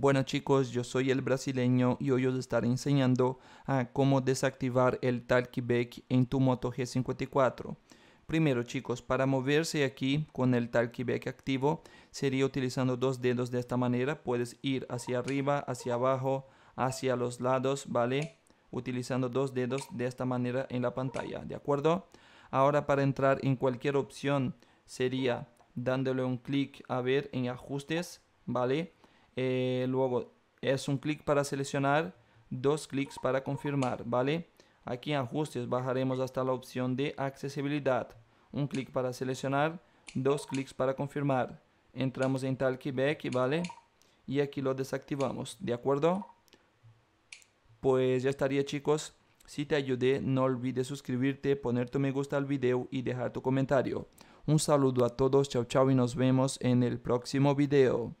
Bueno chicos, yo soy el brasileño y hoy os estaré enseñando a ah, cómo desactivar el Talkie Back en tu Moto G54. Primero chicos, para moverse aquí con el Talkie Back activo sería utilizando dos dedos de esta manera. Puedes ir hacia arriba, hacia abajo, hacia los lados, ¿vale? Utilizando dos dedos de esta manera en la pantalla, ¿de acuerdo? Ahora para entrar en cualquier opción sería dándole un clic a ver en ajustes, ¿vale? Eh, luego es un clic para seleccionar, dos clics para confirmar, ¿vale? Aquí en ajustes bajaremos hasta la opción de accesibilidad, un clic para seleccionar, dos clics para confirmar. Entramos en ve Back, ¿vale? Y aquí lo desactivamos, ¿de acuerdo? Pues ya estaría chicos, si te ayudé no olvides suscribirte, poner tu me gusta al video y dejar tu comentario. Un saludo a todos, chao chao y nos vemos en el próximo video.